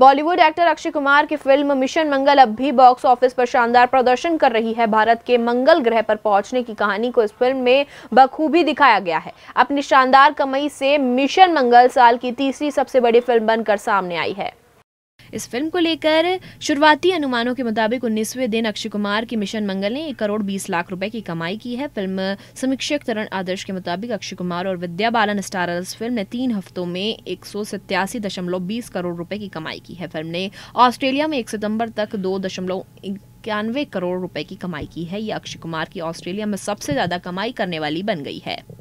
Bollywood actor Akshay Kumar की film mission मंगल अब भी बॉक्स ऑफिस पर शानदार प्रदर्शन कर रही है भारत के मंगल ग्रह पर पहुंचने की कहानी को इस फिल्म में बखूबी दिखाया गया है अपनी शानदार कमाई से मिशन मंगल साल की तीसरी सबसे बड़ी फिल्म बनकर सामने आई है इस फिल्म को लेकर शुरुआती अनुमानों के मुताबिक उन्नीसवें दिन अक्षय कुमार की मिशन मंगल ने एक करोड़ बीस लाख रुपए की कमाई की है फिल्म समीक्षक तरण आदर्श के मुताबिक अक्षय कुमार और विद्या बालन स्टारर्स फिल्म ने तीन हफ्तों में एक करोड़ रुपए की कमाई की है फिल्म ने ऑस्ट्रेलिया में एक सितंबर तक दो इक्यानवे करोड़ रुपए की कमाई की है यह अक्षय कुमार की ऑस्ट्रेलिया में सबसे ज्यादा कमाई करने वाली बन गई है